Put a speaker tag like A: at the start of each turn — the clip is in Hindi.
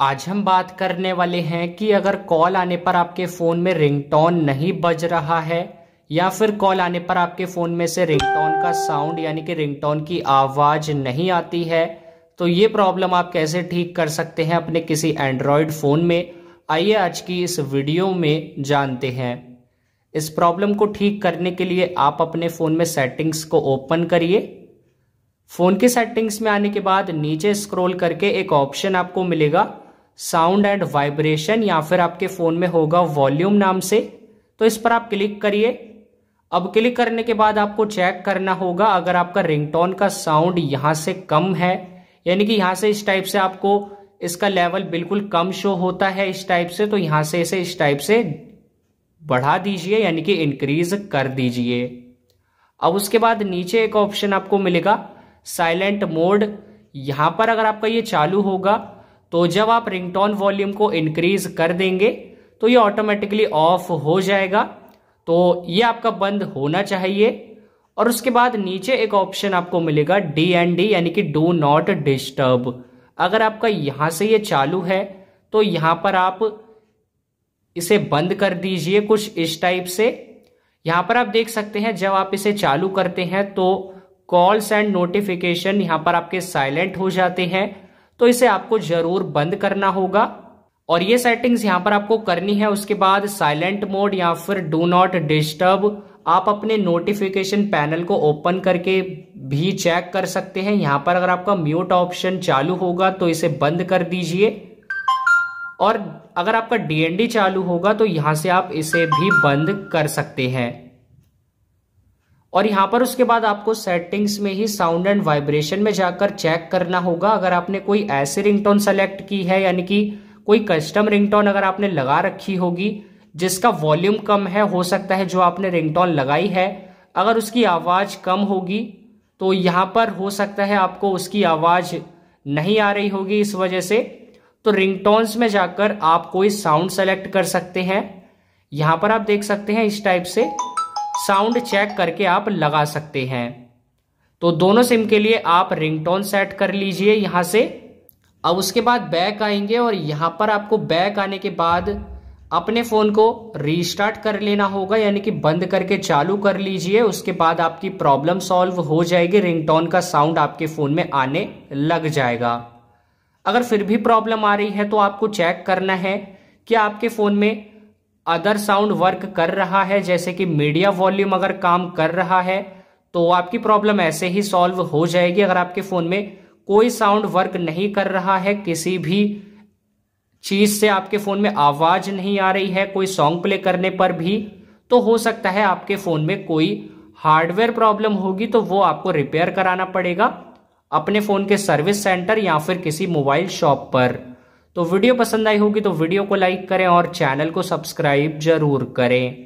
A: आज हम बात करने वाले हैं कि अगर कॉल आने पर आपके फ़ोन में रिंगटोन नहीं बज रहा है या फिर कॉल आने पर आपके फ़ोन में से रिंगटोन का साउंड यानी कि रिंगटोन की आवाज़ नहीं आती है तो ये प्रॉब्लम आप कैसे ठीक कर सकते हैं अपने किसी एंड्रॉयड फ़ोन में आइए आज की इस वीडियो में जानते हैं इस प्रॉब्लम को ठीक करने के लिए आप अपने फ़ोन में सेटिंग्स को ओपन करिए फ़ोन के सेटिंग्स में आने के बाद नीचे स्क्रॉल करके एक ऑप्शन आपको मिलेगा साउंड एंड वाइब्रेशन या फिर आपके फ़ोन में होगा वॉल्यूम नाम से तो इस पर आप क्लिक करिए अब क्लिक करने के बाद आपको चेक करना होगा अगर आपका रिंगटोन का साउंड यहां से कम है यानी कि यहां से इस टाइप से आपको इसका लेवल बिल्कुल कम शो होता है इस टाइप से तो यहां से इसे इस टाइप से बढ़ा दीजिए यानी कि इंक्रीज कर दीजिए अब उसके बाद नीचे एक ऑप्शन आपको मिलेगा साइलेंट मोड यहां पर अगर आपका ये चालू होगा तो जब आप रिंगटोन वॉल्यूम को इंक्रीज कर देंगे तो ये ऑटोमेटिकली ऑफ हो जाएगा तो ये आपका बंद होना चाहिए और उसके बाद नीचे एक ऑप्शन आपको मिलेगा डी एंड डी यानी कि डू नॉट डिस्टर्ब अगर आपका यहां से ये चालू है तो यहां पर आप इसे बंद कर दीजिए कुछ इस टाइप से यहां पर आप देख सकते हैं जब आप इसे चालू करते हैं तो कॉल्स एंड नोटिफिकेशन यहां पर आपके साइलेंट हो जाते हैं तो इसे आपको जरूर बंद करना होगा और ये सेटिंग्स यहाँ पर आपको करनी है उसके बाद साइलेंट मोड या फिर डू नॉट डिस्टर्ब आप अपने नोटिफिकेशन पैनल को ओपन करके भी चेक कर सकते हैं यहाँ पर अगर आपका म्यूट ऑप्शन चालू होगा तो इसे बंद कर दीजिए और अगर आपका डीएनडी चालू होगा तो यहाँ से आप इसे भी बंद कर सकते हैं और यहाँ पर उसके बाद आपको सेटिंग्स में ही साउंड एंड वाइब्रेशन में जाकर चेक करना होगा अगर आपने कोई ऐसी रिंगटोन सेलेक्ट की है यानी कि कोई कस्टम रिंगटोन अगर आपने लगा रखी होगी जिसका वॉल्यूम कम है हो सकता है जो आपने रिंगटोन लगाई है अगर उसकी आवाज़ कम होगी तो यहाँ पर हो सकता है आपको उसकी आवाज़ नहीं आ रही होगी इस वजह से तो रिंगटोन्स में जाकर आप कोई साउंड सेलेक्ट कर सकते हैं यहाँ पर आप देख सकते हैं इस टाइप से साउंड चेक करके आप लगा सकते हैं तो दोनों सिम के लिए आप रिंगटोन सेट कर लीजिए यहां से अब उसके बाद बैक आएंगे और यहां पर आपको बैक आने के बाद अपने फ़ोन को रीस्टार्ट कर लेना होगा यानी कि बंद करके चालू कर लीजिए उसके बाद आपकी प्रॉब्लम सॉल्व हो जाएगी रिंगटोन का साउंड आपके फ़ोन में आने लग जाएगा अगर फिर भी प्रॉब्लम आ रही है तो आपको चेक करना है कि आपके फ़ोन में अदर साउंड वर्क कर रहा है जैसे कि मीडिया वॉल्यूम अगर काम कर रहा है तो आपकी प्रॉब्लम ऐसे ही सॉल्व हो जाएगी अगर आपके फ़ोन में कोई साउंड वर्क नहीं कर रहा है किसी भी चीज़ से आपके फ़ोन में आवाज़ नहीं आ रही है कोई सॉन्ग प्ले करने पर भी तो हो सकता है आपके फ़ोन में कोई हार्डवेयर प्रॉब्लम होगी तो वो आपको रिपेयर कराना पड़ेगा अपने फ़ोन के सर्विस सेंटर या फिर किसी मोबाइल शॉप पर तो वीडियो पसंद आई होगी तो वीडियो को लाइक करें और चैनल को सब्सक्राइब जरूर करें